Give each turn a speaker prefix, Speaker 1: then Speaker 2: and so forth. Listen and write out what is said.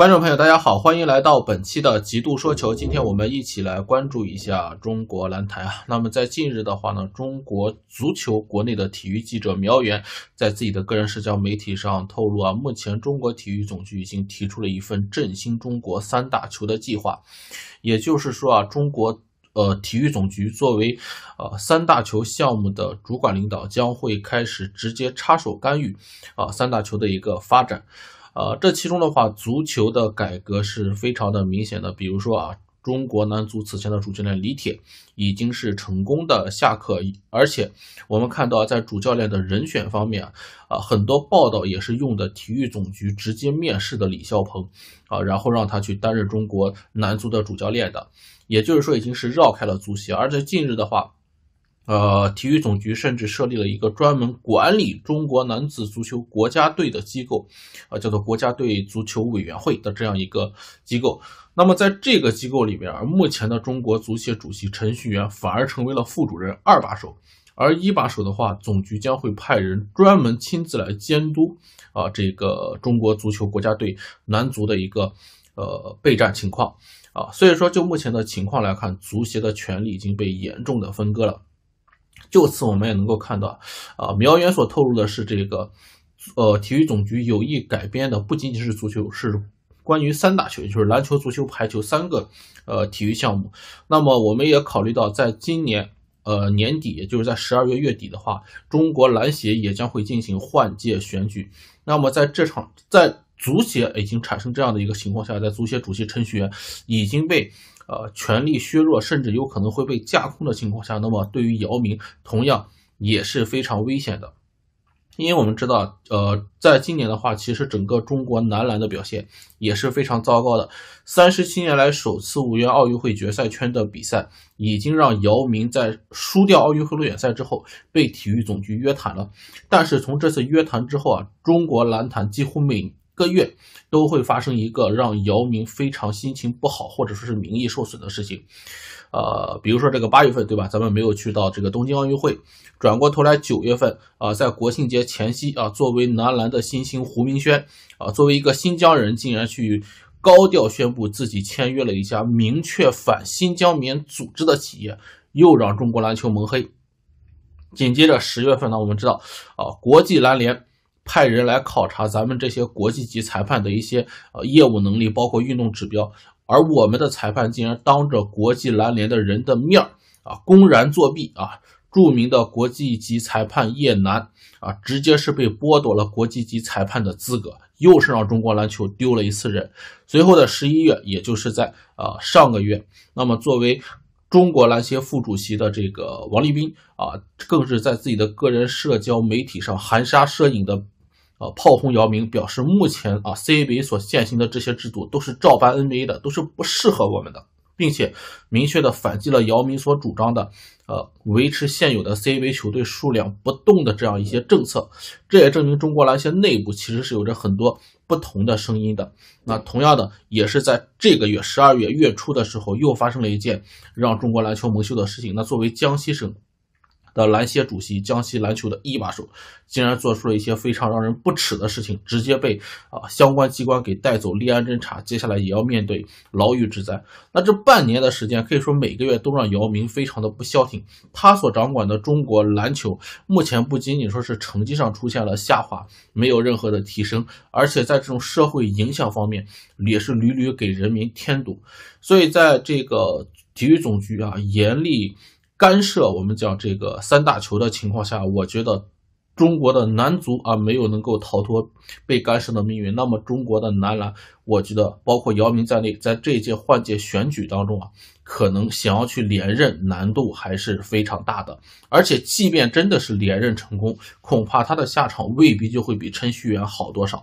Speaker 1: 观众朋友，大家好，欢迎来到本期的《极度说球》。今天我们一起来关注一下中国篮坛啊。那么在近日的话呢，中国足球国内的体育记者苗原在自己的个人社交媒体上透露啊，目前中国体育总局已经提出了一份振兴中国三大球的计划。也就是说啊，中国呃体育总局作为呃三大球项目的主管领导，将会开始直接插手干预啊三大球的一个发展。呃，这其中的话，足球的改革是非常的明显的。比如说啊，中国男足此前的主教练李铁已经是成功的下课，而且我们看到在主教练的人选方面，啊，很多报道也是用的体育总局直接面试的李霄鹏，啊，然后让他去担任中国男足的主教练的，也就是说已经是绕开了足协。而且近日的话，呃，体育总局甚至设立了一个专门管理中国男子足球国家队的机构，啊，叫做国家队足球委员会的这样一个机构。那么在这个机构里面，目前的中国足协主席陈戌源反而成为了副主任、二把手，而一把手的话，总局将会派人专门亲自来监督啊，这个中国足球国家队男足的一个呃备战情况啊。所以说，就目前的情况来看，足协的权力已经被严重的分割了。就此，我们也能够看到，啊，苗原所透露的是，这个，呃，体育总局有意改编的不仅仅是足球，是关于三大球，就是篮球、足球、排球三个，呃，体育项目。那么，我们也考虑到，在今年，呃，年底，也就是在十二月月底的话，中国篮协也将会进行换届选举。那么，在这场，在足协已经产生这样的一个情况下，在足协主席陈旭源已经被。呃，权力削弱，甚至有可能会被架空的情况下，那么对于姚明同样也是非常危险的，因为我们知道，呃，在今年的话，其实整个中国男篮的表现也是非常糟糕的，三十七年来首次无缘奥运会决赛圈的比赛，已经让姚明在输掉奥运会路选赛之后被体育总局约谈了，但是从这次约谈之后啊，中国篮坛几乎每个月都会发生一个让姚明非常心情不好，或者说是名誉受损的事情，呃，比如说这个八月份，对吧？咱们没有去到这个东京奥运会，转过头来九月份啊，在国庆节前夕啊，作为男篮的新星胡明轩啊，作为一个新疆人，竟然去高调宣布自己签约了一家明确反新疆棉组织的企业，又让中国篮球蒙黑。紧接着十月份呢，我们知道啊，国际篮联。派人来考察咱们这些国际级裁判的一些呃业务能力，包括运动指标，而我们的裁判竟然当着国际篮联的人的面儿啊，公然作弊啊！著名的国际级裁判叶楠啊，直接是被剥夺了国际级裁判的资格，又是让中国篮球丢了一次人。随后的十一月，也就是在呃上个月，那么作为中国篮协副主席的这个王立斌啊，更是在自己的个人社交媒体上含沙射影的。呃，炮轰姚明，表示目前啊，CBA 所现行的这些制度都是照搬 NBA 的，都是不适合我们的，并且明确的反击了姚明所主张的，呃，维持现有的 CBA 球队数量不动的这样一些政策。这也证明中国篮协内部其实是有着很多不同的声音的。那同样的，也是在这个月十二月月初的时候，又发生了一件让中国篮球蒙羞的事情。那作为江西省。的篮协主席，江西篮球的一把手，竟然做出了一些非常让人不齿的事情，直接被啊相关机关给带走立案侦查，接下来也要面对牢狱之灾。那这半年的时间，可以说每个月都让姚明非常的不消停。他所掌管的中国篮球，目前不仅仅说是成绩上出现了下滑，没有任何的提升，而且在这种社会影响方面，也是屡屡给人民添堵。所以在这个体育总局啊，严厉。干涉我们讲这个三大球的情况下，我觉得中国的男足啊没有能够逃脱被干涉的命运。那么中国的男篮，我觉得包括姚明在内，在这一届换届选举当中啊，可能想要去连任难度还是非常大的。而且，即便真的是连任成功，恐怕他的下场未必就会比程序员好多少。